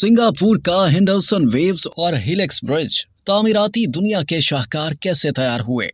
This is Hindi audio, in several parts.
सिंगापुर का हिंडलसन वेव्स और हिलेक्स ब्रिज तामीराती दुनिया के शाहकार कैसे तैयार हुए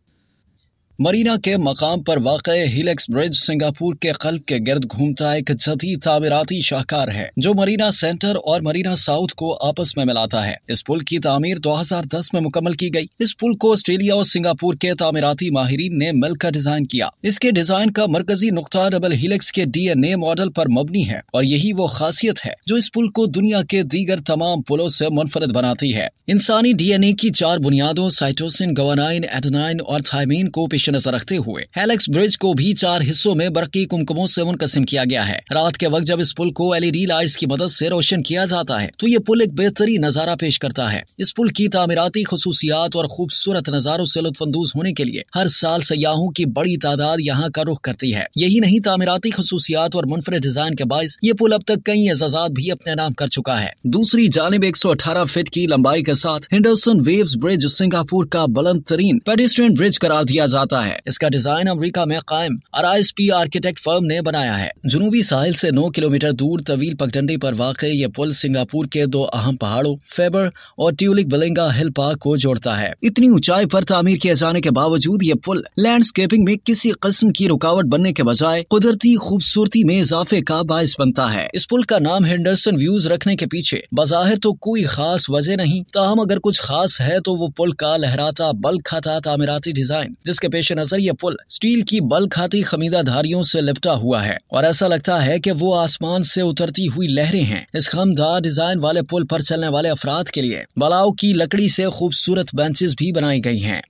मरीना के मकाम पर वाकई हिलेक्स ब्रिज सिंगापुर के कल्ब के गर्द घूमता एक जदी तामीराती शाहकार है जो मरीना सेंटर और मरीना साउथ को आपस में मिलाता है इस पुल की तमीर 2010 में मुकम्मल की गई इस पुल को ऑस्ट्रेलिया और सिंगापुर के तामीराती माहरीन ने मिलकर डिजाइन किया इसके डिजाइन का मरकजी नुकता डबल हिलेक्स के डी एन ए मॉडल आरोप मबनी है और यही वो खासियत है जो इस पुल को दुनिया के दीगर तमाम पुलों ऐसी मुनफरद बनाती है इंसानी डी एन ए की चार बुनियादों साइटोसिन गवानाइन एडनाइन और थायमीन को पेश पेश नजर रखते हुए हेलेक्स ब्रिज को भी चार हिस्सों में बरकी कुमकुमों से मुनकसिम किया गया है रात के वक्त जब इस पुल को एलईडी लाइट्स की मदद से रोशन किया जाता है तो ये पुल एक बेहतरीन नजारा पेश करता है इस पुल की तमीराती खसूसियात और खूबसूरत नजारों से लुत्फानंदोज होने के लिए हर साल सयाहों की बड़ी तादाद यहाँ का रुख करती है यही नहीं तमीराती खसूसियात और मुनफरद डिजाइन के बायस ये पुल अब तक कई एजाजात भी अपने नाम कर चुका है दूसरी जानब एक सौ अठारह फीट की लंबाई के साथ हिंडरसन वेव ब्रिज सिंगापुर का बुलंद तरीन पेडिस्ट्रियन ब्रिज करार दिया जाता है होता है इसका डिजाइन अमरीका में कायम R S P architect firm ने बनाया है जुनूबी साहिल से नौ किलोमीटर दूर तवील पगडंडी पर वाक़ ये पुल सिंगापुर के दो अहम पहाड़ों फेबर और ट्यूलिक बलिंगा हिल पार्क को जोड़ता है इतनी ऊंचाई पर तामीर किए जाने के बावजूद ये पुल लैंडस्केपिंग में किसी कस्म की रुकावट बनने के बजाय कुदरती खूबसूरती में इजाफे का बायस बनता है इस पुल का नाम हेंडरसन व्यूज रखने के पीछे बाहिर तो कोई खास वजह नहीं तहम अगर कुछ खास है तो वो पुल का लहराता बल खाता तामीराती डिजाइन जिसके पेश नजर ये पुल स्टील की बल खाती खमीदा धारियों से लिपटा हुआ है और ऐसा लगता है कि वो आसमान से उतरती हुई लहरें हैं इस खमदार डिजाइन वाले पुल पर चलने वाले अफराद के लिए बलाव की लकड़ी से खूबसूरत बेंचेस भी बनाई गई हैं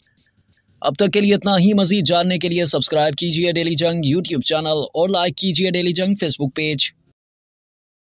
अब तक के लिए इतना ही मजीद जानने के लिए सब्सक्राइब कीजिए डेली जंग यूट्यूब चैनल और लाइक कीजिए डेली जंग फेसबुक पेज